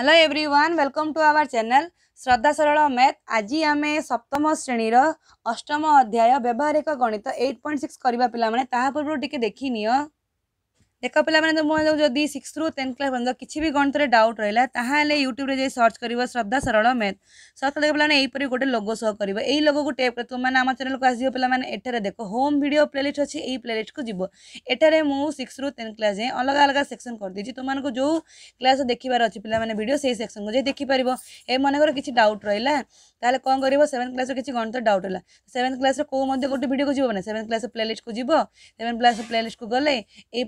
hello everyone welcome to our channel Shraddha Saral math आज आम सप्तम श्रेणीर अष्टम अध्याय व्यवहारिक गणित एट पॉइंट सिक्स करवा पाने पूर्व टी देखनी एक मैंने पाने जब सिक्स रू टेन क्लास पर्यटन किसी भी गणित डाउट रहा है यूट्यूब सर्च कर श्रद्धा सरल मैथ सत पाने गोटे लोग सह कर यही लोग को टेप करते मैंने आम चैनल को आसो पाने देख होम भिड प्लेलीस्ट अच्छे यही प्लेलीस्ट को जीव एटे मुझ सिक्स रू टेन क्लास जाए अलग अलग सेक्शन कर दीजिए तुमको जो क्लास देखार अच्छे पे भिड से सेक्शन को जे देखिपार ए मन कर किसी डाउट रहा है कौन कर सेवेन्थ क्लास कि गणित डाउट रहा है सेवेन्थ क्लास कौन गोटे भिड को जीवन सेवेन्थ क्लास प्लेलीस्ट को जीव सेवेन्थ क्लास प्लेलीस्ट को गले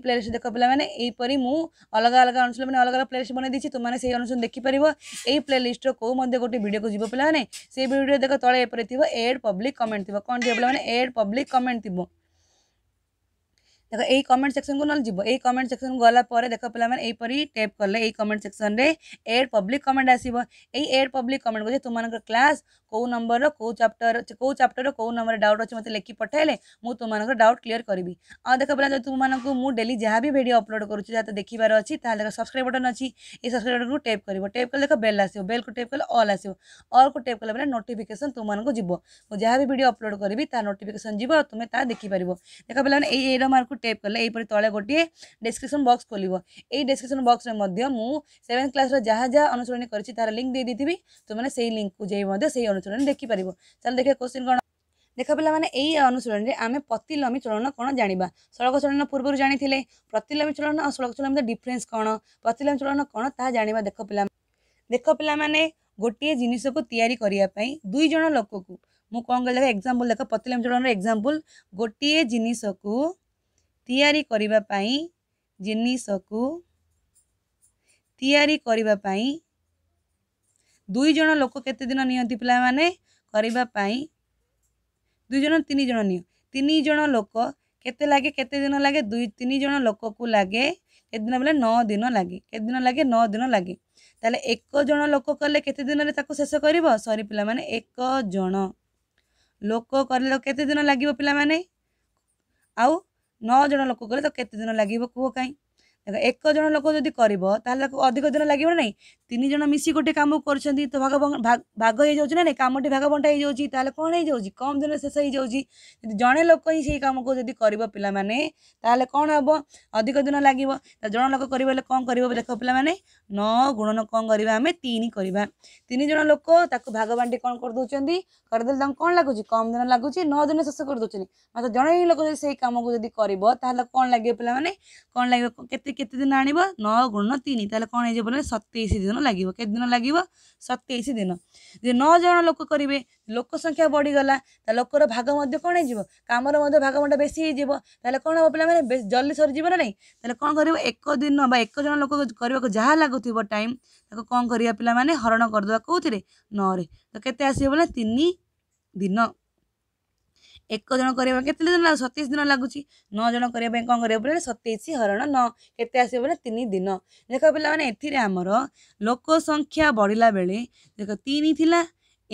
प्लेलीस्ट देख ଦର୍ଶକ ପିଲାମାନେ ଏହିପରି ମୁଁ ଅଲଗା ଅଲଗା ଅନୁଷ୍ଠାନ ମାନେ ଅଲଗା ଅଲଗା ପ୍ଲେଲିଷ୍ଟ ବନେଇ ଦେଇଛି ତୁମମାନେ ସେହି ଅନୁଷ୍ଠାନ ଦେଖିପାରିବ ଏହି ପ୍ଲେଲିଷ୍ଟର କେଉଁ ମଧ୍ୟ ଗୋଟେ ଭିଡ଼ିଓକୁ ଯିବ ପିଲାମାନେ ସେଇ ଭିଡ଼ିଓ ଦେଖ ତଳେ ଏପରି ଥିବ ଏଡ୍ ପବ୍ଲିକ୍ କମେଣ୍ଟ ଥିବ କ'ଣ ଥିବ ପିଲାମାନେ ଏଡ୍ ପବ୍ଲିକ୍ କମେଣ୍ଟ ଥିବ देख ए कमेंट सेक्शन को नीब ए कमेंट सेक्शन को गलापर देख पे पेपरी टेप कले कमेंट सेक्शन में एड पब्लिक कमेंट आस एड पब्लिक कमेंट को तुम्हारों क्लास कौ नंबर रो चप्टर कौ चप्टर कौ नंबर डाउट अच्छे मतलब लिखी पठाइले मुझ तुम्हारों डाउट क्लीयर करी आख पे तुमको मुझे डेली जहाँ भी भिड अपलोड करुँचे जहाँ देखार अच्छी देख सब्सक्राइब बटन अच्छी सब्सक्राइब बटन को टेप कर टेप कले देख बेल आस बेल को टेप कले अल आसो अल को टेप कले नोटिकेसन तुमको जीव जहाँ भी भिड अपलोड करी नोटिकेसन जीव तुम्हें देखिपार देख पे ए मार्क टेप कले तले गोटे डेस्क्रिप्सन बक्स खोल यही डेस्क्रिप्सन बक्स में सेवेन्थ क्लास जहाँ जहाँ अनुसरण कर लिंक दे तो तुमने से लिंक को जाइ अनुसरण देखिपर चल देखे क्वेश्चन कौन देख पे अनुसरण में आम प्रतिलमी चलन कौन जाना सड़क चलन पूर्व जानी प्रतिलमी चलन और सड़क चलन डिफरेन्स कौन प्रतिलमी चलन कौन ता जाना देख पे देख पे गोटे जिनस को यापाई दुईज लोक को मुझे एक्जामपल देख प्रतिलमी चलन एक्जामपल गोटे जिनस को जिनस दुईज लोक के दिन नि पा मैंने दुईज तीन जन निज लोक केत लगे केत लगे दुई तीन जन लोक को लगे के दिन बोले नौ दिन लगे के दिन लगे नौ दिन लगे तेल एक जन लोक कले के दिन शेष कर सरी पा मैंने एक जन लोक कले के दिन लगे पे आ ନଅ ଜଣ ଲୋକ ଗଲେ ତ କେତେ ଦିନ ଲାଗିବ କୁହ କାହିଁ ଏକ ଜଣ ଲୋକ ଯଦି କରିବ ତାହେଲେ ତାକୁ ଅଧିକ ଦିନ ଲାଗିବ ନା ନାହିଁ ତିନି ଜଣ ମିଶି ଗୋଟେ କାମ କରୁଛନ୍ତି ତ ଭାଗ ଭାଗ ହେଇଯାଉଛି ନା ନାହିଁ କାମଟି ଭାଗ ବଣ୍ଟା ହେଇଯାଉଛି ତାହେଲେ କ'ଣ ହେଇଯାଉଛି କମ୍ ଦିନରେ ଶେଷ ହେଇଯାଉଛି ଯଦି ଜଣେ ଲୋକ ହିଁ ସେଇ କାମକୁ ଯଦି କରିବ ପିଲାମାନେ ତାହେଲେ କ'ଣ ହେବ ଅଧିକ ଦିନ ଲାଗିବ ତ ଜଣ ଲୋକ କରିବ ହେଲେ କ'ଣ କରିବ ଦେଖ ପିଲାମାନେ ନଅ ଗୁଣନ କ'ଣ କରିବା ଆମେ ତିନି କରିବା ତିନି ଜଣ ଲୋକ ତାକୁ ଭାଗ ବାଣ୍ଟି କ'ଣ କରିଦେଉଛନ୍ତି କରିଦେଲେ ତାଙ୍କୁ କ'ଣ ଲାଗୁଛି କମ୍ ଦିନ ଲାଗୁଛି ନଅ ଦିନ ଶେଷ କରିଦେଉଛନ୍ତି ମାତ୍ର ଜଣେ ହିଁ ଲୋକ ଯଦି ସେଇ କାମକୁ ଯଦି କରିବ ତାହେଲେ କ'ଣ ଲାଗିବ ପିଲାମାନେ କ'ଣ ଲାଗିବ କେତେ କେତେ ଦିନ ଆଣିବ ନଅ ଗୁଣ ତିନି ତାହେଲେ କ'ଣ ହେଇଯିବ ବୋଲେ ସତେଇଶ ଦିନ ଲାଗିବ କେତେ ଦିନ ଲାଗିବ ସତେଇଶ ଦିନ ଯଦି ନଅ ଜଣ ଲୋକ କରିବେ ଲୋକ ସଂଖ୍ୟା ବଢ଼ିଗଲା ତା ଲୋକର ଭାଗ ମଧ୍ୟ କ'ଣ ହେଇଯିବ କାମର ମଧ୍ୟ ଭାଗ ମଧ୍ୟ ବେଶୀ ହେଇଯିବ ତାହେଲେ କ'ଣ ହେବ ପିଲାମାନେ ଜଲ୍ଦି ସରିଯିବ ନା ନାହିଁ ତାହେଲେ କ'ଣ କରିବ ଏକ ଦିନ ବା ଏକ ଜଣ ଲୋକ କରିବାକୁ ଯାହା ଲାଗୁଥିବ ଟାଇମ୍ ତାକୁ କ'ଣ କରିବା ପିଲାମାନେ ହରଣ କରିଦେବା କେଉଁଥିରେ ନଅରେ ତ କେତେ ଆସିବ ବୋଲେ ତିନି ଦିନ ଏକ ଜଣ କରିବା ପାଇଁ କେତେ ଦିନ ଲାଗୁଛି ସତେଇଶ ଦିନ ଲାଗୁଛି ନଅ ଜଣ କରିବା ପାଇଁ କ'ଣ କରିବାକୁ ପଡ଼ିବ ସତେଇଶ ହରଣ ନଅ କେତେ ଆସିବ ବୋଲେ ତିନି ଦିନ ଦେଖ ପିଲାମାନେ ଏଥିରେ ଆମର ଲୋକ ସଂଖ୍ୟା ବଢ଼ିଲା ବେଳେ ଦେଖ ତିନି ଥିଲା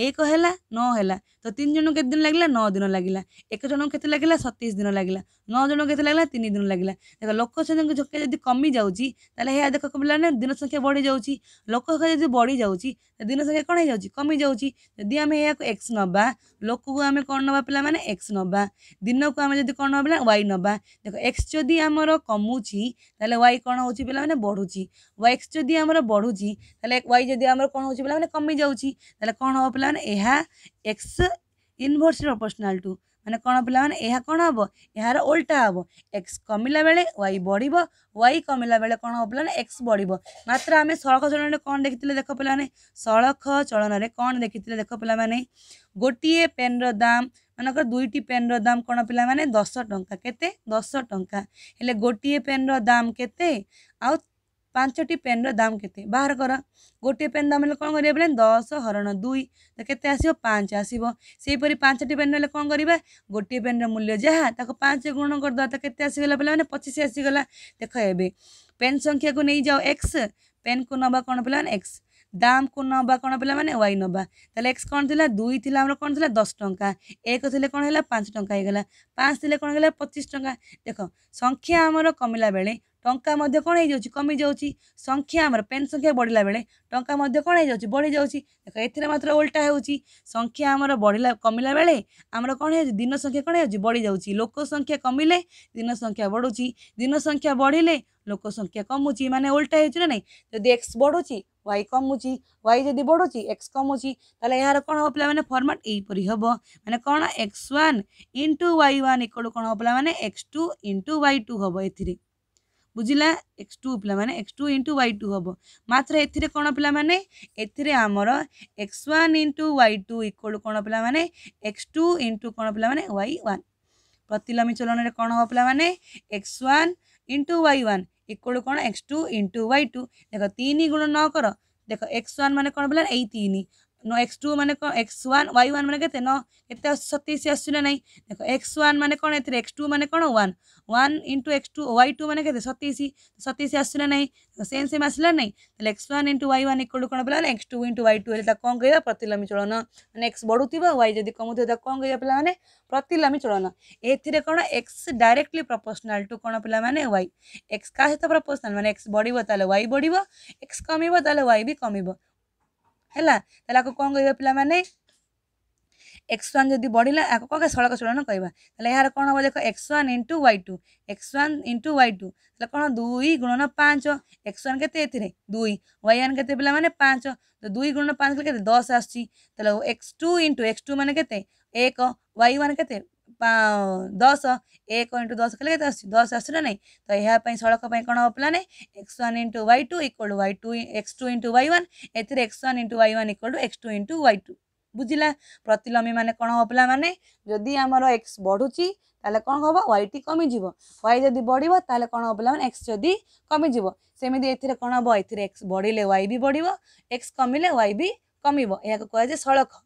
ଏକ ହେଲା ନଅ ହେଲା ତ ତିନି ଜଣଙ୍କୁ କେତେ ଦିନ ଲାଗିଲା ନଅ ଦିନ ଲାଗିଲା ଏକ ଜଣଙ୍କୁ କେତେ ଲାଗିଲା ସତେଇଶ ଦିନ ଲାଗିଲା ନଅ ଜଣଙ୍କୁ କେତେ ଲାଗିଲା ତିନି ଦିନ ଲାଗିଲା ଦେଖ ଲୋକ ସଂଖ୍ୟା ଯଦି କମିଯାଉଛି ତାହେଲେ ଏହା ଦେଖ ପିଲାମାନେ ଦିନ ସଂଖ୍ୟା ବଢ଼ିଯାଉଛି ଲୋକ ସଂଖ୍ୟା ଯଦି ବଢ଼ିଯାଉଛି ଦିନ ସଂଖ୍ୟା କ'ଣ ହେଇଯାଉଛି କମିଯାଉଛି ଯଦି ଆମେ ଏହାକୁ ଏକ୍ସ ନେବା ଲୋକକୁ ଆମେ କ'ଣ ନେବା ପିଲାମାନେ ଏକ୍ସ ନେବା ଦିନକୁ ଆମେ ଯଦି କ'ଣ ନେବା ପିଲା ୱାଇ ନେବା ଦେଖ ଏକ୍ସ ଯଦି ଆମର କମୁଛି ତାହେଲେ ୱାଇ କ'ଣ ହେଉଛି ପିଲାମାନେ ବଢ଼ୁଛି ୱାଇକ୍ସ ଯଦି ଆମର ବଢ଼ୁଛି ତାହେଲେ ୱାଇ ଯଦି ଆମର କ'ଣ ହେଉଛି ପିଲାମାନେ କମିଯାଉଛି ତାହେଲେ କ'ଣ ହେବ ପିଲାମାନେ ଏହା ଏକ୍ସ ଇନଭର୍ସର ପ୍ରପୋର୍ସନାଲ୍ ଟୁ ମାନେ କ'ଣ ପିଲାମାନେ ଏହା କ'ଣ ହେବ ଏହାର ଓଲଟା ହେବ ଏକ୍ସ କମିଲା ବେଳେ ୱାଇ ବଢ଼ିବ ୱାଇ କମିଲା ବେଳେ କ'ଣ ହେବ ପିଲାମାନେ ଏକ୍ସ ବଢ଼ିବ ମାତ୍ର ଆମେ ସଳଖ ଚଳନରେ କ'ଣ ଦେଖିଥିଲେ ଦେଖ ପିଲାମାନେ ସଳଖ ଚଳନରେ କ'ଣ ଦେଖିଥିଲେ ଦେଖ ପିଲାମାନେ ଗୋଟିଏ ପେନ୍ର ଦାମ୍ ମନେକର ଦୁଇଟି ପେନ୍ର ଦାମ୍ କ'ଣ ପିଲାମାନେ ଦଶ ଟଙ୍କା କେତେ ଦଶ ଟଙ୍କା ହେଲେ ଗୋଟିଏ ପେନ୍ର ଦାମ୍ କେତେ ଆଉ ପାଞ୍ଚଟି ପେନ୍ର ଦାମ୍ କେତେ ବାହାର କର ଗୋଟିଏ ପେନ୍ ଦାମ୍ ହେଲେ କ'ଣ କରିବା ବୋଲେ ଦଶ ହରଣ ଦୁଇ ତ କେତେ ଆସିବ ପାଞ୍ଚ ଆସିବ ସେହିପରି ପାଞ୍ଚଟି ପେନ୍ ହେଲେ କ'ଣ କରିବା ଗୋଟିଏ ପେନ୍ର ମୂଲ୍ୟ ଯାହା ତାକୁ ପାଞ୍ଚ ଗୁଣ କରିଦେବା ତ କେତେ ଆସିଗଲା ପିଲାମାନେ ପଚିଶ ଆସିଗଲା ଦେଖ ଏବେ ପେନ୍ ସଂଖ୍ୟାକୁ ନେଇଯାଅ ଏକ୍ସ ପେନ୍କୁ ନେବା କ'ଣ ପିଲାମାନେ ଏକ୍ସ দামকু নবা କଣ ପିଲାମାନେ ୱାଇ ନେବା ତାହେଲେ ଏକ୍ସ କଣ ଥିଲା ଦୁଇ ଥିଲା ଆମର କଣ ଥିଲା ଦଶ ଟଙ୍କା ଏକ ଥିଲେ କଣ ହେଲା ପାଞ୍ଚ ଟଙ୍କା ହେଇଗଲା ପାଞ୍ଚ ଥିଲେ କଣ লে ପଚିଶ ଟଙ୍କା ଦେଖ ସଂଖ୍ୟା ଆମର କମିଲା ବେଳେ ଟଙ୍କା ମଧ୍ୟ କ'ଣ ହେଇଯାଉଛି କମିଯାଉଛି ସଂଖ୍ୟା ଆମର ପେନ୍ ସଂଖ୍ୟା ବଢ଼ିଲା ବେଳେ ଟଙ୍କା ମଧ୍ୟ କ'ଣ ହେଇଯାଉଛି ବଢ଼ିଯାଉଛି ଦେଖ ଏଥିରେ ମାତ୍ର ଓଲଟା ହେଉଛି ସଂଖ୍ୟା ଆମର ବଢ଼ିଲା କମିଲା ବେଳେ ଆମର କ'ଣ ହେଉଛି ଦିନ ସଂଖ୍ୟା କ'ଣ ହେଉଛି ବଢ଼ିଯାଉଛି ଲୋକ ସଂଖ୍ୟା କମିଲେ ଦିନ ସଂଖ୍ୟା ବଢ଼ୁଛି ଦିନ ସଂଖ୍ୟା ବଢ଼ିଲେ ଲୋକ ସଂଖ୍ୟା କମୁଛି ମାନେ ଓଲଟା ହେଉଛି ନା ନାହିଁ ଯଦି ଏକ୍ସ ବଢ଼ୁଛି ୱାଇ କମୁଛି ୱାଇ ଯଦି ବଢ଼ୁଛି ଏକ୍ସ କମୁଛି ତାହେଲେ ଏହାର କ'ଣ ହେବ ପିଲାମାନେ ଫର୍ମାଟ୍ ଏହିପରି ହେବ ମାନେ କ'ଣ x one into y one equal କ'ଣ ହେବ ପିଲାମାନେ x two into y two ହେବ ଏଥିରେ বুঝিলা এক্স টু ପିଲାମାନେ x two into y two ହେବ ମାତ୍ର ଏଥିରେ କ'ଣ ପିଲାମାନେ ଏଥିରେ ଆମର x one into y two equal କ'ଣ ପିଲାମାନେ ଏକ୍ସ ଟୁ ଇଣ୍ଟୁ କ'ଣ ପିଲାମାନେ ୱାଇ ୱାନ୍ ପ୍ରତିଲମୀ ଚଳନରେ କ'ଣ ହେବ ପିଲାମାନେ x one into y one equal କ'ଣ x two into y two ଦେଖ ତିନି ଗୁଣ ନ କର ଦେଖ ଏକ୍ସ ୱାନ୍ ମାନେ କ'ଣ ପିଲା ଏଇ ତିନି नो एक्स टू मान कौन एक्स वन वाई वन मैंने के न के सतैश आसू ना देख एक्स वन मान कौन ए एक्स टू मान कौन one one into x two y two मैंने के सतैश सतैश आसू ना ना सेम सेम आसला ना x one into y one equal two कौन पे x two into y two हेल्ले कौन कह प्रतिलम्बी चलन मैंने एक्स बढ़ू वाई जब कमु कौन कह पे प्रतिलम्बी चलन ए कौन एक्स डायरेक्टली प्रपोर्सनाल टू कौन पे वाई एक्स का सहित प्रपोर्सनाल मैंने एक्स बढ़ वाई बढ़ एक्स कम वाई भी कम है कौन कह पाने एक्स वन जब बढ़ला या कह सड़क चलन कह यार कौन हम देख x one into y two x one into y two कौन दुई गुणन पाँच एक्स वन के दुई वाई वन के पाने पाँच तो दुई गुणन पाँच दस आस x two into x two मैंने के एक वाई वन के ଦଶ ଏକ ଇଣ୍ଟୁ ଦଶ ଖାଲି କେତେ ଆସୁଛି ଦଶ ଆସୁଛି ନା ନାହିଁ ତ ଏହା ପାଇଁ ସଡ଼କ ପାଇଁ କ'ଣ ହେବ plan x one into y two equal y two x two into y one ଏଥିରେ x one into y one equal two x two into y two ବୁଝିଲା ପ୍ରତିଲମ୍ବୀ ମାନେ କ'ଣ ହେବ ପିଲାମାନେ ଯଦି ଆମର ଏକ୍ସ ବଢ଼ୁଛି ତାହେଲେ କ'ଣ ହେବ ୱାଇଟି କମିଯିବ ୱାଇ ଯଦି ବଢ଼ିବ ତାହେଲେ କ'ଣ ହେବ ପିଲାମାନେ ଏକ୍ସ ଯଦି କମିଯିବ ସେମିତି ଏଥିରେ କ'ଣ ହେବ ଏଥିରେ ଏକ୍ସ ବଢ଼ିଲେ ୱାଇ ବି ବଢ଼ିବ ଏକ୍ସ କମିଲେ ୱାଇ ବି କମିବ ଏହାକୁ କୁହାଯାଏ ସଳଖ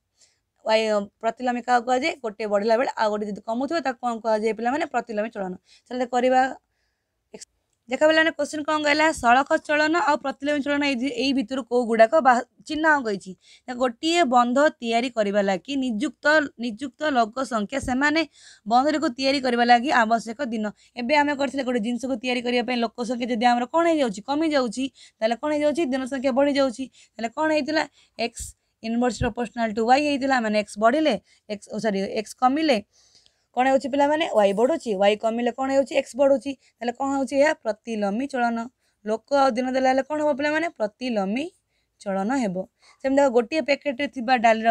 ପ୍ରତିଲାମୀ କାହାକୁ କୁହାଯାଏ ଗୋଟିଏ ବଢ଼ିଲା ବେଳେ ଆଉ ଗୋଟେ ଯଦି କମୁଥିବ ତାକୁ କ'ଣ କୁହାଯାଏ ପିଲାମାନେ ପ୍ରତିଲାମୀ ଚଳନ ସେଟା କରିବା ଦେଖାଗଲା ମାନେ କୋଶ୍ଚିନ୍ କ'ଣ କହିଲା ସଳଖ ଚଳନ ଆଉ ପ୍ରତିଲୋମ ଚଳନ ଏଇ ଏଇ ଭିତରୁ କେଉଁ ଗୁଡ଼ାକ ଚିହ୍ନା କହିଛି ଗୋଟିଏ ବନ୍ଧ ତିଆରି କରିବା ଲାଗି ନିଯୁକ୍ତ ନିଯୁକ୍ତ ଲୋକ ସଂଖ୍ୟା ସେମାନେ ବନ୍ଧଟିକୁ ତିଆରି କରିବା ଲାଗି ଆବଶ୍ୟକ ଦିନ ଏବେ ଆମେ କରିଥିଲେ ଗୋଟେ ଜିନିଷକୁ ତିଆରି କରିବା ପାଇଁ ଲୋକ ସଂଖ୍ୟା ଯଦି ଆମର କ'ଣ ହେଇଯାଉଛି କମିଯାଉଛି ତାହେଲେ କ'ଣ ହେଇଯାଉଛି ଦିନ ସଂଖ୍ୟା ବଢ଼ିଯାଉଛି ତାହେଲେ କ'ଣ ହେଇଥିଲା x inverse proportional to y ହେଇଥିଲା ମାନେ ଏକ୍ସ ବଢ଼ିଲେ ଏକ୍ସ ସରି ଏକ୍ସ କମିଲେ କ'ଣ ହେଉଛି ପିଲାମାନେ ୱାଇ ବଢ଼ୁଛି ୱାଇ କମିଲେ କ'ଣ ହେଉଛି ଏକ୍ସ ବଢ଼ୁଛି ତାହେଲେ କ'ଣ ହେଉଛି ଏହା ପ୍ରତିଲମ୍ବି ଚଳନ ଲୋକ ଦିନ ଦେଲା ହେଲେ କ'ଣ ହେବ ପିଲାମାନେ ପ୍ରତିଲମ୍ବି ଚଳନ ହେବ ସେମିତି ଦେଖ ଗୋଟିଏ ପ୍ୟାକେଟ୍ରେ ଥିବା ଡାଲିର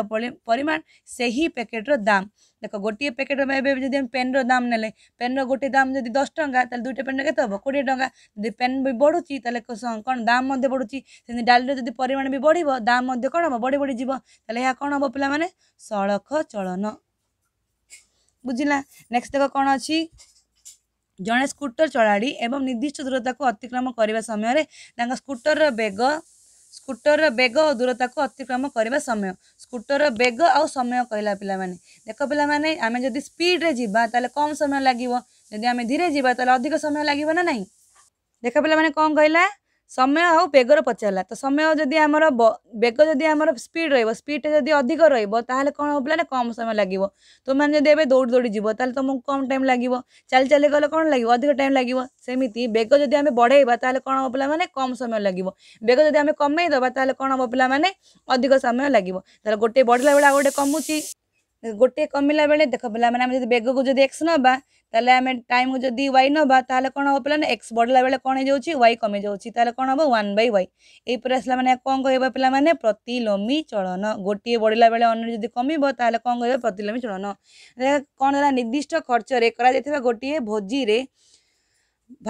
ପରିମାଣ ସେହି ପ୍ୟାକେଟ୍ର ଦାମ୍ ଦେଖ ଗୋଟିଏ ପ୍ୟାକେଟ୍ର ଏବେ ଯଦି ଆମେ ପେନ୍ର ଦାମ୍ ନେଲେ ପେନ୍ର ଗୋଟିଏ ଦାମ୍ ଯଦି ଦଶ ଟଙ୍କା ତାହେଲେ ଦୁଇଟା ପେନ୍ରେ କେତେ ହେବ କୋଡ଼ିଏ ଟଙ୍କା ଯଦି ପେନ୍ ବି ବଢ଼ୁଛି ତାହେଲେ କ'ଣ ଦାମ ମଧ୍ୟ ବଢ଼ୁଛି ସେମିତି ଡାଲିର ଯଦି ପରିମାଣ ବି ବଢ଼ିବ ଦାମ୍ ମଧ୍ୟ କ'ଣ ହେବ ବଢ଼ି ବଢ଼ିଯିବ ତାହେଲେ ଏହା କ'ଣ ହେବ ପିଲାମାନେ ସଳଖ ଚଳନ ବୁଝିଲା ନେକ୍ସଟ ଦେଖ କ'ଣ ଅଛି ଜଣେ ସ୍କୁଟର ଚଳାଳି ଏବଂ ନିର୍ଦ୍ଦିଷ୍ଟ ଦୂରତାକୁ ଅତିକ୍ରମ କରିବା ସମୟରେ ତାଙ୍କ ସ୍କୁଟରର ବେଗ ସ୍କୁଟରର ବେଗ ଓ ଦୂରତାକୁ ଅତିକ୍ରମ କରିବା ସମୟ ସ୍କୁଟରର ବେଗ ଆଉ ସମୟ କହିଲା ପିଲାମାନେ ଦେଖ ପିଲାମାନେ ଆମେ ଯଦି ସ୍ପିଡ଼ରେ ଯିବା ତାହେଲେ କମ୍ ସମୟ ଲାଗିବ ଯଦି ଆମେ ଧୀରେ ଯିବା ତାହେଲେ ଅଧିକ ସମୟ ଲାଗିବ ନା ନାହିଁ ଦେଖ ପିଲାମାନେ କ'ଣ କହିଲା समय आ बेगर पचारा तो समय जदि आम बेग जदि आम स्पीड रपीडे जब अधिक रोले कौन हो कम समय लगे तुम्हें जब ए दौड़ दौड़ी जीवन तुमको कम टाइम लगे चल चल गल कौन लगे अधिक टाइम लगे सेमी बेग जदि आम बढ़ेबा तो कौन हो पाला मैंने कम समय लगे बेग जब आम कमेदा तो कौन हो पाला मैंने अधिक समय लगे तो गोटे बढ़ला बेल आ गए ଗୋଟିଏ କମିଲା ବେଳେ ଦେଖ ପିଲାମାନେ ଆମେ ଯଦି ବେଗକୁ ଯଦି ଏକ୍ସ ନେବା ତାହେଲେ ଆମେ ଟାଇମ୍କୁ ଯଦି ୱାଇ ନେବା ତାହେଲେ କ'ଣ ହେବ ପିଲାମାନେ ଏକ୍ସ ବଢ଼ିଲା ବେଳେ କ'ଣ ହେଇଯାଉଛି ୱାଇ କମିଯାଉଛି ତାହେଲେ କ'ଣ ହେବ ୱାନ୍ ବାଇ ୱାଇ ଏହିପରି ଆସିଲା ମାନେ କ'ଣ କହିବା ପିଲାମାନେ ପ୍ରତିଲୋମୀ ଚଳନ ଗୋଟିଏ ବଢ଼ିଲା ବେଳେ ଅନ୍ୟ ଯଦି କମିବ ତାହେଲେ କ'ଣ କହିବା ପ୍ରତିଲୋମୀ ଚଳନ କ'ଣ ହେଲା ନିର୍ଦ୍ଦିଷ୍ଟ ଖର୍ଚ୍ଚରେ କରାଯାଇଥିବା ଗୋଟିଏ ଭୋଜିରେ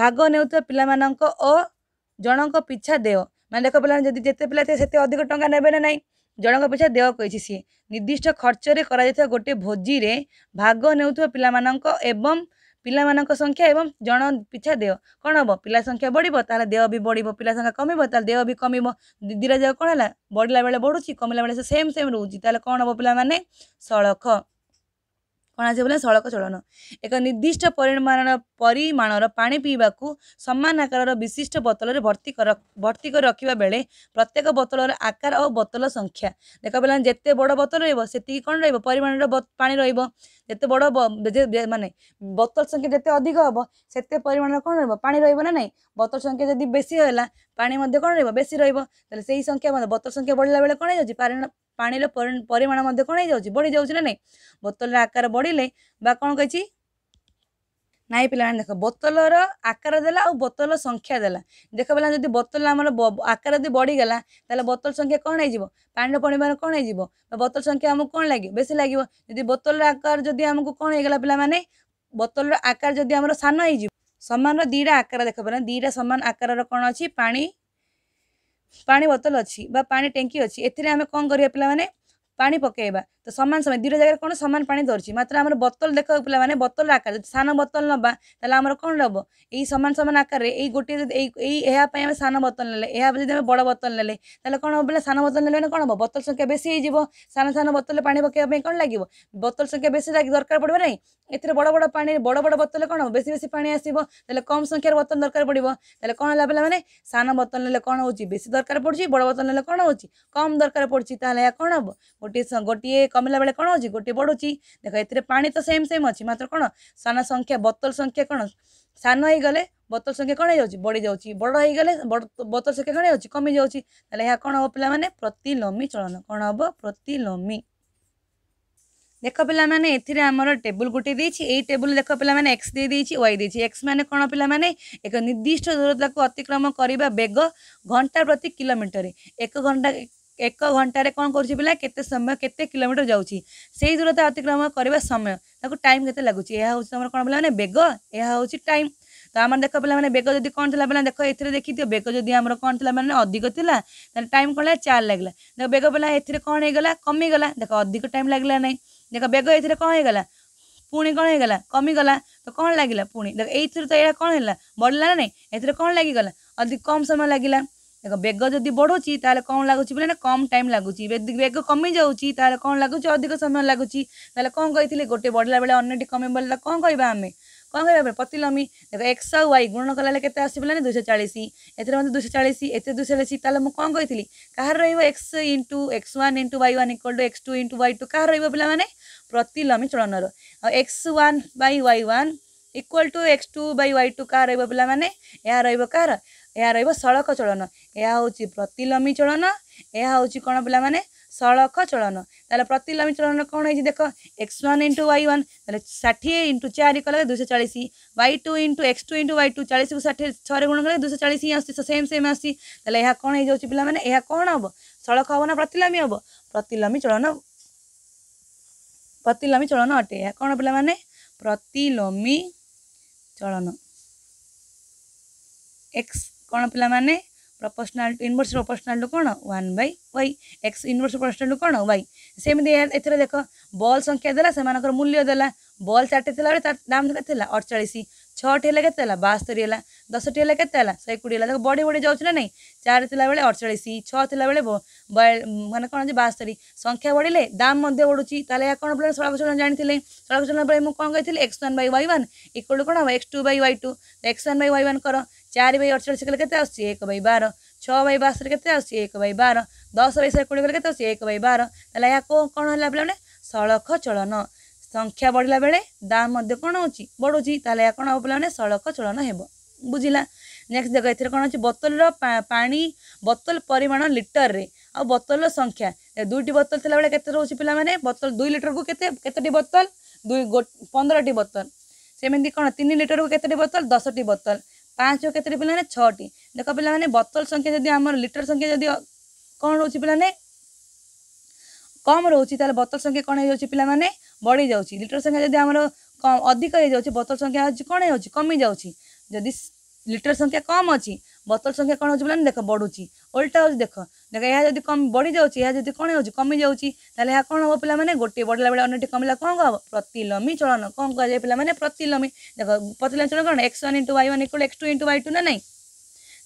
ଭାଗ ନେଉଥିବା ପିଲାମାନଙ୍କ ଓ ଜଣଙ୍କ ପିଛା ଦେୟ ମାନେ ଦେଖ ପିଲାମାନେ ଯଦି ଯେତେ ପିଲା ଥିବେ ସେତେ ଅଧିକ ଟଙ୍କା ନେବେ ନା ନାହିଁ ଜଣଙ୍କ ପିଛା ଦେୟ କହିଛି ସିଏ ନିର୍ଦ୍ଦିଷ୍ଟ ଖର୍ଚ୍ଚରେ କରାଯାଇଥିବା ଗୋଟିଏ ଭୋଜିରେ ଭାଗ ନେଉଥିବା ପିଲାମାନଙ୍କ ଏବଂ ପିଲାମାନଙ୍କ ସଂଖ୍ୟା ଏବଂ ଜଣ ପିଛା ଦେୟ କ'ଣ ହେବ ପିଲା ସଂଖ୍ୟା ବଢ଼ିବ ତାହେଲେ ଦେୟ ବି ବଢ଼ିବ ପିଲା ସଂଖ୍ୟା କମିବ ତାହେଲେ ଦେୟ ବି କମିବ ଦିଦିରା ଯାକ କ'ଣ ହେଲା ବଢ଼ିଲା ବେଳେ ବଢ଼ୁଛି କମିଲା ବେଳେ ସେ ସେମ୍ ସେମ୍ ରହୁଛି ତାହେଲେ କ'ଣ ହେବ ପିଲାମାନେ ସଳଖ କ'ଣ ଆସିବ ବୋଲେ ସଳଖ ଚଳନ ଏକ ନିର୍ଦ୍ଦିଷ୍ଟ ପରିମାଣର ପରିମାଣର ପାଣି ପିଇବାକୁ ସମାନ ଆକାରର ବିଶିଷ୍ଟ ବୋତଲରେ ଭର୍ତ୍ତି ଭର୍ତ୍ତି କରି ରଖିବା ବେଳେ ପ୍ରତ୍ୟେକ ବୋତଲର ଆକାର ଓ ବୋତଲ ସଂଖ୍ୟା ଦେଖ ପଡ଼ିଲା ଯେତେ ବଡ଼ ବୋତଲ ରହିବ ସେତିକି କ'ଣ ରହିବ ପରିମାଣର ପାଣି ରହିବ ଯେତେ ବଡ଼ ମାନେ ବୋତଲ ସଂଖ୍ୟା ଯେତେ ଅଧିକ ହେବ ସେତେ ପରିମାଣର କ'ଣ ରହିବ ପାଣି ରହିବ ନା ନାହିଁ ବୋତଲ ସଂଖ୍ୟା ଯଦି ବେଶୀ ହେଲା ପାଣି ମଧ୍ୟ କ'ଣ ରହିବ ବେଶୀ ରହିବ ତାହେଲେ ସେହି ସଂଖ୍ୟା ମଧ୍ୟ ବୋତଲ ସଂଖ୍ୟା ବଢ଼ିଲା ବେଳେ କ'ଣ ହେଇଯାଉଛି ପାଣି ପାଣିର ପରିମାଣ ମଧ୍ୟ କ'ଣ ହେଇଯାଉଛି ବଢ଼ିଯାଉଛି ନା ନାହିଁ ବୋତଲର ଆକାର ବଢ଼ିଲେ ବା କ'ଣ କହିଛି ନାଇଁ ପିଲାମାନେ ଦେଖ ବୋତଲର ଆକାର ଦେଲା ଆଉ ବୋତଲ ସଂଖ୍ୟା ଦେଲା ଦେଖ ପିଲାମାନେ ଯଦି ବୋତଲ ଆମର ଆକାର ଯଦି ବଢ଼ିଗଲା ତାହେଲେ ବୋତଲ ସଂଖ୍ୟା କ'ଣ ହେଇଯିବ ପାଣିର ପରିମାଣ କ'ଣ ହେଇଯିବ ବା ବୋତଲ ସଂଖ୍ୟା ଆମକୁ କ'ଣ ଲାଗିବ ବେଶୀ ଲାଗିବ ଯଦି ବୋତଲର ଆକାର ଯଦି ଆମକୁ କ'ଣ ହେଇଗଲା ପିଲାମାନେ ବୋତଲର ଆକାର ଯଦି ଆମର ସାନ ହେଇଯିବ ସମାନର ଦୁଇଟା ଆକାର ଦେଖ ପିଲା ଦୁଇଟା ସମାନ ଆକାରର କ'ଣ ଅଛି ପାଣି ପାଣି ବୋତଲ ଅଛି ବା ପାଣି ଟ୍ୟାଙ୍କି ଅଛି ଏଥିରେ ଆମେ କ'ଣ କରିବା ପିଲାମାନେ ପାଣି ପକାଇବା तो सामान समय दुटा जगह कौन सामान पा धरती मात्र आम बोतल देख पे बोतल आकार सान बोतल ना तो आम कौन हम यही सामान सामान आकार गोटे यहाँ सान बोतल ने बड़ बोतल ने कौन हम बोले सान बोतल ना कौन हम बोतल संख्या बेस हो सान सान बोतल पा पकड़ा कौन लगे बोतल संख्या बेस दरकार पड़े ना एर बड़ बड़ पा बड़ बड़ बोतल कौन हम बेस बेस पा आसवे कम संख्यार बोतल दरकार पड़े कौन है पे मैंने सान बोतल ना कौन हो बेस दरकार पड़ी बड़ बोतल ना कौन हो कम दरकार पड़ी तो कौन हम गोटे गोटे କମିଲା ବେଳେ କ'ଣ ହେଉଛି ଗୋଟିଏ ବଢ଼ୁଛି ଦେଖ ଏଥିରେ ପାଣି ତ ସେମ୍ ସେମ୍ ଅଛି ମାତ୍ର କ'ଣ ସାନ ସଂଖ୍ୟା ବୋତଲ ସଂଖ୍ୟା କ'ଣ ସାନ ହେଇଗଲେ ବୋତଲ ସଂଖ୍ୟା କ'ଣ ହେଇଯାଉଛି ବଢ଼ିଯାଉଛି ବଡ଼ ହେଇଗଲେ ବୋତଲ ସଂଖ୍ୟା କ'ଣ ହେଇଯାଉଛି କମିଯାଉଛି ତାହେଲେ ଏହା କ'ଣ ହେବ ପିଲାମାନେ ପ୍ରତିଲୋମୀ ଚଳନ କ'ଣ ହେବ ପ୍ରତିଲୋମୀ ଦେଖ ପିଲାମାନେ ଏଥିରେ ଆମର ଟେବୁଲ୍ ଗୋଟେ ଦେଇଛି ଏଇ ଟେବୁଲ୍ ଦେଖ ପିଲାମାନେ ଏକ୍ସ ଦେଇଦେଇଛି ୱାଇ ଦେଇଛି ଏକ୍ସ ମାନେ କ'ଣ ପିଲାମାନେ ଏକ ନିର୍ଦ୍ଦିଷ୍ଟ ଦୂରତାକୁ ଅତିକ୍ରମ କରିବା ବେଗ ଘଣ୍ଟା ପ୍ରତି କିଲୋମିଟର ଏକ ଘଣ୍ଟା ଏକ ଘଣ୍ଟାରେ କ'ଣ କରୁଛି ପିଲା କେତେ ସମୟ କେତେ କିଲୋମିଟର ଯାଉଛି ସେଇ ଦୂରତା ଅତିକ୍ରମ କରିବା ସମୟ ତାକୁ ଟାଇମ୍ କେତେ ଲାଗୁଛି ଏହା ହେଉଛି ତମର କ'ଣ ପିଲାମାନେ ବେଗ ଏହା ହେଉଛି ଟାଇମ୍ ତ ଆମର ଦେଖ ପିଲାମାନେ ବେଗ ଯଦି କ'ଣ ଥିଲା ପିଲା ଦେଖ ଏଥିରେ ଦେଖିଥିବ ବେଗ ଯଦି ଆମର କ'ଣ ଥିଲା ମାନେ ଅଧିକ ଥିଲା ତାହେଲେ ଟାଇମ୍ କ'ଣ ହେଲା ଚାରି ଲାଗିଲା ଦେଖ ବେଗ ପିଲା ଏଥିରେ କ'ଣ ହେଇଗଲା କମିଗଲା ଦେଖ ଅଧିକ ଟାଇମ୍ ଲାଗିଲା ନାହିଁ ଦେଖ ବେଗ ଏଥିରେ କ'ଣ ହେଇଗଲା ପୁଣି କ'ଣ ହେଇଗଲା କମିଗଲା ତ କ'ଣ ଲାଗିଲା ପୁଣି ଦେଖ ଏଇଥିରେ ତ ଏହା କ'ଣ ହେଲା ବଢ଼ିଲା ନା ନାହିଁ ଏଥିରେ କ'ଣ ଲାଗିଗଲା ଅଧିକ କମ୍ ସମୟ ଲାଗିଲା ଦେଖ ବେଗ ଯଦି ବଢ଼ୁଛି ତାହେଲେ କ'ଣ ଲାଗୁଛି ବୋଲେ ନା କମ୍ ଟାଇମ୍ ଲାଗୁଛି ଯଦି ବେଗ କମିଯାଉଛି ତାହେଲେ କ'ଣ ଲାଗୁଛି ଅଧିକ ସମୟ ଲାଗୁଛି ତାହେଲେ କ'ଣ କହିଥିଲି ଗୋଟେ ବଢ଼ିଲା ବେଳେ ଅନ୍ୟଟି କମି ବୋଲେ କ'ଣ କହିବା ଆମେ କ'ଣ କହିବା ପ୍ରତିଲମ୍ବି ଦେଖ ଏକ୍ସ ଆଉ ୱାଇ ଗୁଣନ କଲାବେଳେ କେତେ ଆସିବଲାନି ଦୁଇଶହ ଚାଳିଶ ଏଥିରେ ମଧ୍ୟ ଦୁଇଶହ ଚାଳିଶ ଏତେ ଦୁଇଶହ ଚାଳିଶ ତାହେଲେ ମୁଁ କ'ଣ କହିଥିଲି କାହାର ରହିବ x into x one into y one equal two x two into y two କାହାର ରହିବ ପିଲାମାନେ ପ୍ରତିଲମ୍ବି ଚଳନର ଆଉ x one by y one equal two x two by y two କାହାର ରହିବ ପିଲାମାନେ ଏହା ରହିବ କାହାର ଏହା ରହିବ ସଳଖ ଚଳନ ଏହା ହେଉଛି ପ୍ରତିଲମ୍ବୀ ଚଳନ ଏହା ହେଉଛି କ'ଣ ପିଲାମାନେ ସଳଖ ଚଳନ ତାହେଲେ ପ୍ରତିଲମ୍ବୀ ଚଳନ କ'ଣ ହେଇଛି ଦେଖ x one into y one ତାହେଲେ ଷାଠିଏ ଇଣ୍ଟୁ ଚାରି କଲେ ଦୁଇଶହ ଚାଳିଶ y two into x two into y two ଚାଳିଶକୁ ଷାଠିଏ ଛଅରେ ଗୁଣ କଲେ ଦୁଇଶହ ଚାଳିଶ ହିଁ ଆସୁଛି ସେମ୍ ସେମ୍ ଆସୁଛି ତାହେଲେ ଏହା କ'ଣ ହେଇଯାଉଛି ପିଲାମାନେ ଏହା କ'ଣ ହେବ ସଳଖ ହେବ ନା ପ୍ରତିଲମ୍ବୀ ହେବ ପ୍ରତିଲମ୍ବୀ ଚଳନ ପ୍ରତିଲମ୍ବୀ ଚଳନ ଅଟେ ଏହା କ'ଣ ପିଲାମାନେ ପ୍ରତିଲୋମୀ ଚଳନ ଏକ୍ସ କ'ଣ ପିଲାମାନେ ପ୍ରପୋର୍ସନାଲ୍ ଇନଭର୍ସ ପ୍ରପୋର୍ସନାଲ୍ ଟୁ କ'ଣ one by y x inverse proportional to କ'ଣ ୱାଇ ସେମିତି ଏଥିରେ ଦେଖ ବଲ୍ ସଂଖ୍ୟା ଦେଲା ସେମାନଙ୍କର ମୂଲ୍ୟ ଦେଲା ବଲ୍ ଚାରିଟି ଥିଲାବେଳେ ତାର ଦାମ୍ କେତେ ଥିଲା ଅଡ଼ଚାଳିଶ ଛଅଟି ହେଲା କେତେ ହେଲା ବାସ୍ତରୀ ହେଲା ଦଶଟି ହେଲା କେତେ ହେଲା ଶହେ କୋଡ଼ିଏ ହେଲା ତାକୁ ବଢ଼ି ବଢ଼ି ଯାଉଛି ନା ନାହିଁ ଚାରି ଥିଲାବେଳେ ଅଡ଼ଚାଳିଶ ଛଅ ଥିଲାବେଳେ ମାନେ କ'ଣ ହେଉଛି ବାସ୍ତରୀ ସଂଖ୍ୟା ବଢ଼ିଲେ ଦାମ୍ ମଧ୍ୟ ବଢ଼ୁଛି ତାହେଲେ ଏହା କ'ଣ ପିଲା ସଳାକୁଚଳନ ଜାଣିଥିଲେ ସଳାକୁଚଳନ ବେଳେ ମୁଁ କ'ଣ କହିଥିଲି x one by y one equal two କ'ଣ ହେବ x two by y two x one by y one କର ଚାରି ବାଇ ଅଠଚାଳିଶ କଲେ କେତେ ଆସୁଛି ଏକ ବାଇ ବାର ଛଅ ବାଇ ବାଷଠି କେତେ ଆସୁଛି ଏକ ବାଇ ବାର ଦଶ ବାଇ ଶହେ କୋଡ଼ିଏ କଲେ କେତେ ଆସୁଛି ଏକ ବାଇ ବାର ତାହେଲେ ଏହା କେଉଁ କ'ଣ ହେଲା ପିଲାମାନେ ସଳଖ ଚଳନ ସଂଖ୍ୟା ବଢ଼ିଲା ବେଳେ ଦାମ୍ ମଧ୍ୟ କ'ଣ ହେଉଛି ବଢ଼ୁଛି ତାହେଲେ ଏହା କ'ଣ ହେବ ପିଲାମାନେ ସଳଖ ଚଳନ ହେବ ବୁଝିଲା ନେକ୍ସଟ ଦେଖ ଏଥିରେ କ'ଣ ଅଛି ବୋତଲର ପାଣି ବୋତଲ ପରିମାଣ ଲିଟରରେ ଆଉ ବୋତଲର ସଂଖ୍ୟା ଦୁଇଟି ବୋତଲ ଥିଲାବେଳେ କେତେ ରହୁଛି ପିଲାମାନେ ବୋତଲ ଦୁଇ ଲିଟରକୁ କେତେ କେତୋଟି ବୋତଲ ଦୁଇ ପନ୍ଦରଟି ବୋତଲ ସେମିତି କ'ଣ ତିନି ଲିଟରକୁ କେତୋଟି ବୋତଲ ଦଶଟି ବୋତଲ पाँच कत पे छटी देख पे बोतल संख्या जब आम लिटर संख्या जब कौन रोज पे कम रोच बोतल संख्या कौन हो पाने बढ़ी जा लिटर संख्या जब आम अधिक हो जाए बोतल संख्या कौन हो कमी जा लिटर संख्या कम अच्छी বতল সংখ্যা କ'ଣ ହେଉଛି ବୋଲେ ଦେଖ ବଢ଼ୁଛି ଓଲଟା ହେଉଛି ଦେଖ ଦେଖ ଏହା ଯଦି କମ ବଢ଼ିଯାଉଛି ଏହା ଯଦି କ'ଣ ହେଉଛି କମିଯାଉଛି ତାହେଲେ ଏହା କ'ଣ ହେବ ପିଲାମାନେ ଗୋଟିଏ ବଢ଼ିଲା ବେଳେ ଅନ୍ୟଟି କମିଲା କ'ଣ ହେବ ପ୍ରତିଲମୀ ଚଳନ କ'ଣ କୁହାଯାଏ ପିଲାମାନେ ପ୍ରତିଲମୀ ଦେଖ ପ୍ରତିଲମୀ ଚଳନ କ'ଣ x one into y one equal x two into y two ନା ନାହିଁ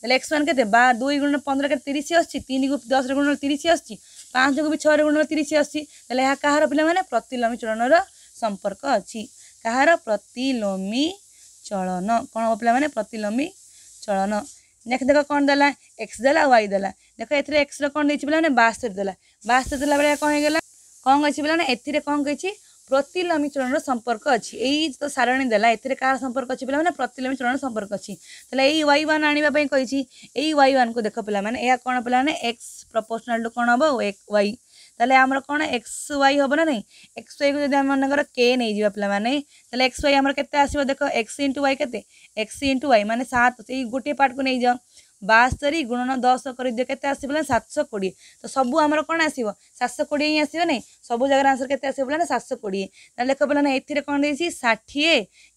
ତାହେଲେ ଏକ୍ସ ୱାନ୍ କେତେ ବା ଦୁଇ ଗୁଣ ପନ୍ଦର କେତେ ତିରିଶ ଆସୁଛି ତିନିକୁ ଦଶରେ ଗୁଣ ତିରିଶ ଆସୁଛି ପାଞ୍ଚକୁ ବି ଛଅରେ ଗୁଣ ତିରିଶ ଆସୁଛି ତାହେଲେ ଏହା କାହାର ପିଲାମାନେ ପ୍ରତିଲମୀ ଚଳନର ସମ୍ପର୍କ ଅଛି କାହାର ପ୍ରତିଲୋମୀ ଚଳନ କ'ଣ ହେବ ପିଲାମାନେ ପ୍ରତିଲୋମୀ ଚଳନ ନେକ୍ସଟ ଦେଖ କ'ଣ ଦେଲା ଏକ୍ସ ଦେଲା ୱାଇ ଦେଲା ଦେଖ ଏଥିରେ ଏକ୍ସର କ'ଣ ଦେଇଛି ପିଲାମାନେ ବାସ୍ତରୀ ଦେଲା ବାସ୍ତରୀ ଦେଲା ବେଳେ କ'ଣ ହେଇଗଲା କ'ଣ କହିଛି ପିଲାମାନେ ଏଥିରେ କ'ଣ କହିଛି ପ୍ରତିଲମ୍ବୀ ଚଳନର ସମ୍ପର୍କ ଅଛି ଏଇ ତ ସାରଣୀ ଦେଲା ଏଥିରେ କାହାର ସମ୍ପର୍କ ଅଛି ପିଲାମାନେ ପ୍ରତିଲମ୍ବୀ ଚଳନର ସମ୍ପର୍କ ଅଛି ତାହେଲେ ଏଇ ୱାଇ ୱାନ୍ ଆଣିବା ପାଇଁ କହିଛି ଏଇ ୱାଇ ୱାନ୍କୁ ଦେଖ ପିଲାମାନେ ଏହା କ'ଣ ପିଲାମାନେ ଏକ୍ସ ପ୍ରପୋର୍ସନାଲ୍ ଟୁ କ'ଣ ହେବ ୱାଇ তাহলে আমার কোণ এক্স ওয়াই হব না নাই এক্স ওয়াইকে যদি আমি মনে করো কে নিয়ে নেইযা পিলামানে তাহলে এক্স ওয়াই আমার কেতে আসবে দেখো এক্স ইন্টু ওয়াই কেতে এক্স ইন্টু ওয়াই মানে সাত এই গোটিয়ে নিয়ে যাও বাস্তরি গুণন দশ করে করিদিও কেতে আসবে বলে সাতশো কোড়িয়ে তো সবু আমার কোণ আসব সাতশো কোড়িয়ে হি আসবে না সবু জায়গার আনসর কেতে আসবে বলে সাতশো কোড়িয়ে তাহলে দেখো বলে না এতে কোণ দিয়েছি ষাঠিয়ে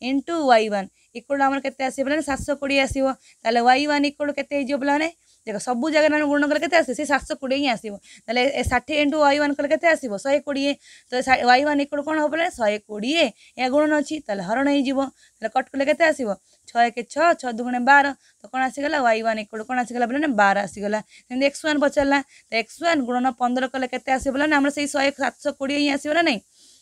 ইন্টু ওয়াই ওয়ান ইকুয়াল আমার কেতে আসবে বলে সাতশো কোড়িয়ে আসব তাহলে ওয়াই ওয়ান ইকুয়াল কেতে হয়ে বলে ଦେଖ ସବୁ ଜାଗାରେ ଆମେ ଗୁଣ କଲେ କେତେ ଆସିବ ସେ ସାତଶହ କୋଡ଼ିଏ ହିଁ ଆସିବ ତାହେଲେ ଷାଠିଏ ଇଣ୍ଟୁ ୱାଇ ୱାନ୍ କଲେ କେତେ ଆସିବ ଶହେ କୋଡ଼ିଏ ତ ୱାଇ ୱାନ୍ ଇକ୍ୱଲ୍ କ'ଣ ହେବ ବୋଲେ ଶହେ କୋଡ଼ିଏ ଏହା ଗୁଣନ ଅଛି ତାହେଲେ ହରଣ ହେଇଯିବ ତାହେଲେ କଟ୍ କଲେ କେତେ ଆସିବ ଛଅ ଏକ ଛଅ ଛଅ ଦୁଗୁଣେ ବାର ତ କ'ଣ ଆସିଗଲା ୱାଇ ୱାନ୍ ଇକ୍ୱଲ୍ କ'ଣ ଆସିଗଲା ବୋଲେ ବାର ଆସିଗଲା ଯେମିତି ଏକ୍ସ ୱାନ୍ ପଚାରିଲା ତ ଏକ୍ସ ୱାନ୍ ଗୁଣନ ପନ୍ଦର କଲେ କେତେ ଆସିବ ବୋଲେ ଆମର ସେଇ ଶହେ ସାତଶହ କୋଡ଼ିଏ ହିଁ ଆସିବ ନା ନାହିଁ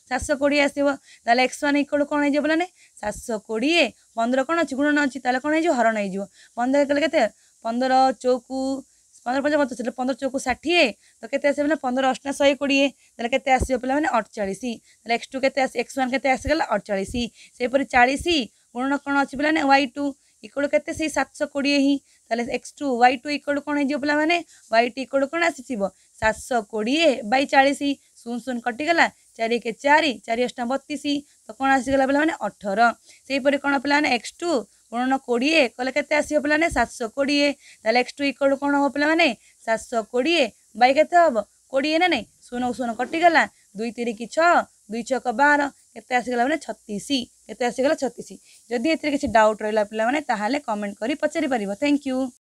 ସାତଶହ କୋଡ଼ିଏ ଆସିବ ତାହେଲେ ଏକ୍ସ ୱାନ୍ ଇକ୍ୱାଲ୍ କ'ଣ ହେଇଯିବ ବୋଲେ ସାତଶହ କୋଡ଼ିଏ ପନ୍ଦର କ'ଣ ଅଛି ଗୁଣନ ଅଛି ତାହେଲେ କ'ଣ ହେଇଯିବ ହରଣ ହେଇଯିବ ପନ୍ଦର କଲେ କେତେ पंदर चौकु पंद्रह पंद्रह पंद्रह चौकु षाठिए तो कैसे आस मैंने पंद्रह अठा शहे कोड़े के पाला मैंने अड़चाश एक्स टू के एक्स वन केसगला अड़चाश से चालीस गुण कौन अच्छी पे वाई टू इक्वल के सतश कोड़े हिंसा x two y two equal कौन हो पा मैंने वाई टू इक्वल कौन आसो सतश कोड़े बै चालीस शून शून कटिगला चार के चार चार अठा बतीस तो कौन आसगला पे अठर से कौन पे एक्स टू गुणन करिए 1 * 6 = 6 720 એટલે 6 720 એટલે કોણ હોવ પલા મને 720 બાઈ કેતે હો કોડીએ ને ને સોનો સોનો કટી ગલા 2 * 3 = 6 2 * 6 = 12 68 = 36 68 = 36 જોદી એતરે કીસી ડાઉટ રઈલા પલા મને તાહલે કમેન્ટ કરી પછરી પરિવ થેન્ક યુ